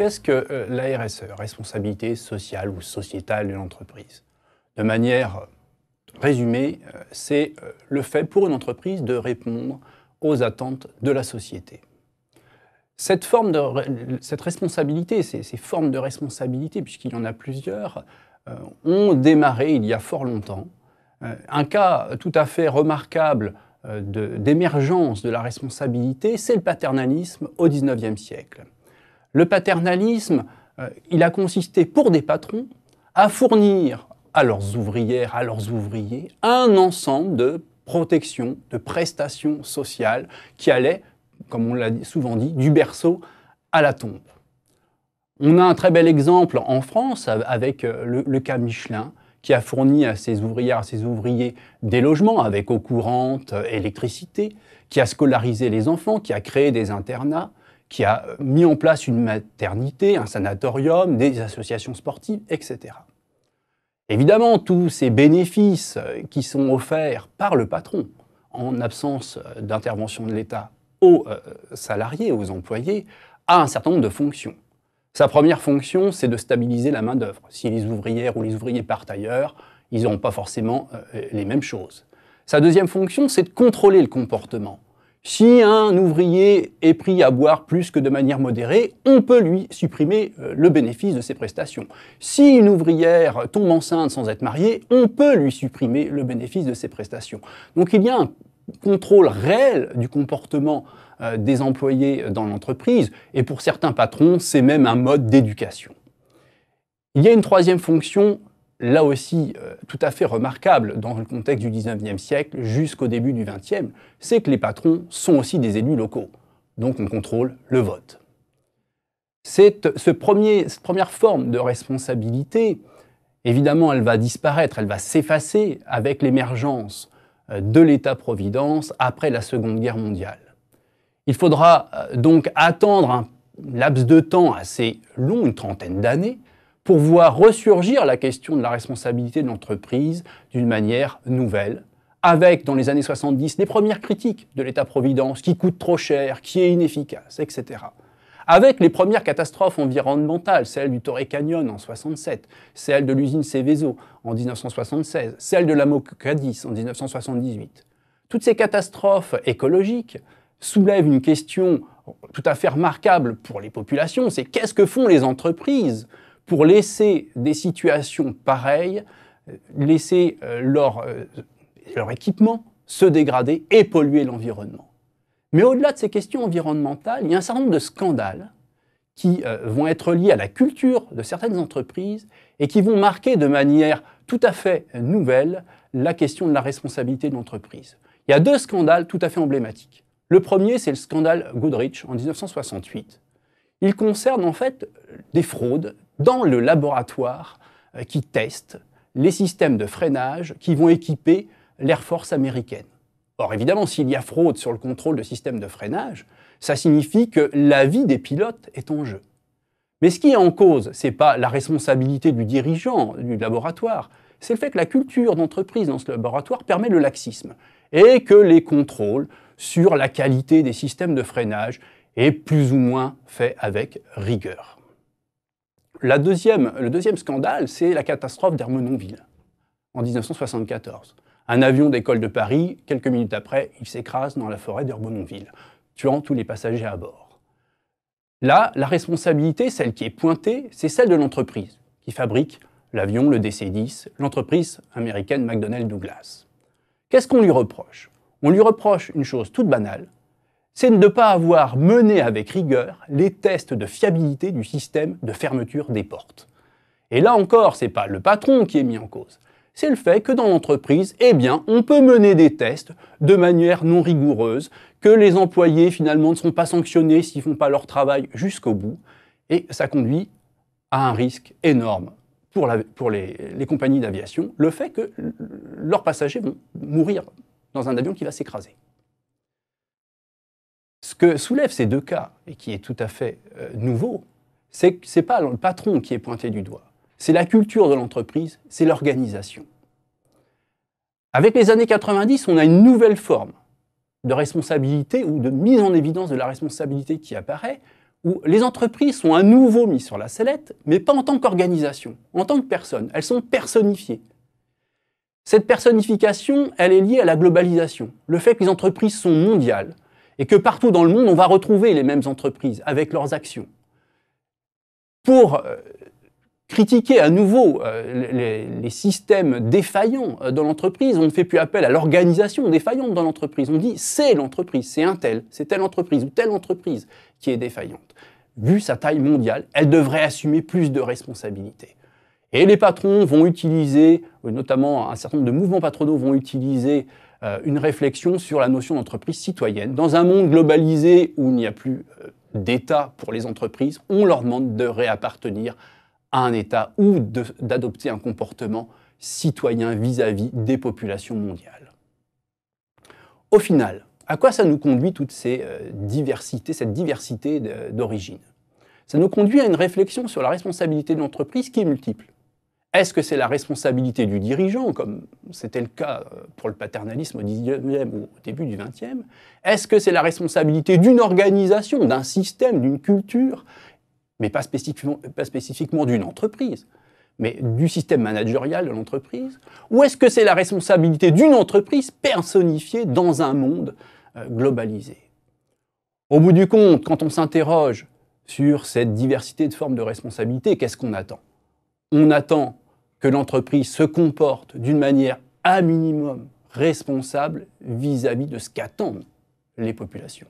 Qu'est-ce que euh, la RSE, responsabilité sociale ou sociétale de l'entreprise De manière euh, résumée, euh, c'est le fait pour une entreprise de répondre aux attentes de la société. Cette, responsabilité, ces, formes de responsabilité, puisqu'il y en a plusieurs, ont démarré il y a fort longtemps. un cas tout à fait remarquable d'émergence de, de la responsabilité, c'est le paternalisme au XIXe siècle. Le paternalisme, euh, il a consisté pour des patrons à fournir à leurs ouvrières, à leurs ouvriers, un ensemble de protections, de prestations sociales qui allaient, comme on l'a souvent dit, du berceau à la tombe. On a un très bel exemple en France avec euh, le, le cas Michelin, qui a fourni à ses ouvrières, à ses ouvriers des logements avec eau courante, euh, électricité, qui a scolarisé les enfants, qui a créé des internats, qui a mis en place une maternité, un sanatorium, des associations sportives, etc. Évidemment, tous ces bénéfices euh, qui sont offerts par le patron en absence euh, d'intervention de l'État aux euh, salariés, aux employés, a un certain nombre de fonctions. Sa première fonction, c'est de stabiliser la main-d'œuvre. Si les ouvrières ou les ouvriers partent ailleurs, ils n'auront pas forcément les mêmes choses. Sa deuxième fonction, c'est de contrôler le comportement si un ouvrier est pris à boire plus que de manière modérée, on peut lui supprimer euh, le bénéfice de ses prestations. Si une ouvrière tombe enceinte sans être mariée, on peut lui supprimer le bénéfice de ses prestations. Donc il y a un contrôle réel du comportement euh, des employés dans l'entreprise, et pour certains patrons, c'est même un mode d'éducation. Il y a une troisième fonction là aussi euh, tout à fait remarquable dans le contexte du 19e siècle jusqu'au début du 20e, c'est que les patrons sont aussi des élus locaux. Donc on contrôle le vote. ce premier, cette première forme de responsabilité, évidemment, elle va disparaître, elle va s'effacer avec l'émergence euh, de l'État-providence après la Seconde Guerre mondiale. Il faudra euh, donc attendre un laps de temps assez long, une trentaine d'années, pour voir ressurgir la question de la responsabilité de l'entreprise d'une manière nouvelle, avec, dans les années 70, les premières critiques de l'État-providence qui coûte trop cher, qui est inefficace, etc. Avec les premières catastrophes environnementales, celle du Torrey Canyon en 67, celle de l'usine Céveso en 1976, celle de la Mocadis en 1978. Toutes ces catastrophes écologiques soulèvent une question tout à fait remarquable pour les populations, c'est qu'est-ce que font les entreprises pour laisser des situations pareilles, euh, laisser euh, leur, euh, leur équipement se dégrader et polluer l'environnement. Mais au-delà de ces questions environnementales, il y a un certain nombre de scandales qui vont être liés à la culture de certaines entreprises et qui vont marquer de manière tout à fait nouvelle la question de la responsabilité de l'entreprise. Il y a deux scandales tout à fait emblématiques. Le premier, c'est le scandale Goodrich en 1968. Il concerne en fait des fraudes dans le laboratoire euh, qui teste les systèmes de freinage qui vont équiper l'Air Force américaine. Or, évidemment, s'il y a fraude sur le contrôle de systèmes de freinage, ça signifie que la vie des pilotes est en jeu. Mais ce qui est en cause, ce n'est pas la responsabilité du dirigeant du laboratoire, c'est le fait que la culture d'entreprise dans ce laboratoire permet le laxisme et que les contrôles sur la qualité des systèmes de freinage est plus ou moins fait avec rigueur deuxième, le deuxième scandale, c'est la catastrophe d'Hermenonville en 1974. Un avion d'école de Paris, quelques minutes après, il s'écrase dans la forêt d'Hermenonville, tuant tous les passagers à bord. Là, la responsabilité, celle qui est pointée, c'est celle de l'entreprise qui fabrique l'avion, le DC-10, l'entreprise américaine McDonnell Douglas. Qu'est-ce qu'on lui reproche On lui reproche une chose toute banale, c'est de ne pas avoir mené avec rigueur les tests de fiabilité du système de fermeture des portes. Et là encore, c'est pas le patron qui est mis en cause, c'est le fait que dans l'entreprise, eh bien, on peut mener des tests de manière non rigoureuse, que les employés finalement ne sont pas sanctionnés s'ils font pas leur travail jusqu'au bout, et ça conduit à un risque énorme pour, les compagnies d'aviation, le fait que leurs passagers vont mourir dans un avion qui va s'écraser. Ce que soulèvent ces deux cas, et qui est tout à fait euh, nouveau, c'est que ce n'est pas le patron qui est pointé du doigt, c'est la culture de l'entreprise, c'est l'organisation. Avec les années 90, on a une nouvelle forme de responsabilité ou de mise en évidence de la responsabilité qui apparaît, où les entreprises sont à nouveau mises sur la sellette, mais pas en tant qu'organisation, en tant que personne. Elles sont personnifiées. Cette personnification, elle est liée à la globalisation, le fait que les entreprises sont mondiales, et que partout dans le monde, on va retrouver les mêmes entreprises avec leurs actions. Pour euh, critiquer à nouveau euh, les, systèmes défaillants euh, dans l'entreprise, on ne fait plus appel à l'organisation défaillante dans l'entreprise. On dit c'est l'entreprise, c'est un tel, c'est telle entreprise ou telle entreprise qui est défaillante. Vu sa taille mondiale, elle devrait assumer plus de responsabilités. Et les patrons vont utiliser, notamment un certain nombre de mouvements patronaux vont utiliser euh, une réflexion sur la notion d'entreprise citoyenne. Dans un monde globalisé où il n'y a plus euh, d'État pour les entreprises, on leur demande de réappartenir à un État ou d'adopter un comportement citoyen vis-à-vis des populations mondiales. Au final, à quoi ça nous conduit toutes ces euh, diversités, cette diversité d'origine Ça nous conduit à une réflexion sur la responsabilité de l'entreprise qui est multiple. Est-ce que c'est la responsabilité du dirigeant, comme c'était le cas euh, pour le paternalisme au 19e ou au début du 20e Est-ce que c'est la responsabilité d'une organisation, d'un système, d'une culture, mais pas spécifiquement, pas spécifiquement d'une entreprise mais du système managérial de l'entreprise Ou est-ce que c'est la responsabilité d'une entreprise personnifiée dans un monde euh, globalisé Au bout du compte, quand on s'interroge sur cette diversité de formes de responsabilité, qu'est-ce qu'on attend On attend que l'entreprise se comporte d'une manière à minimum responsable vis-à-vis de ce qu'attendent les populations.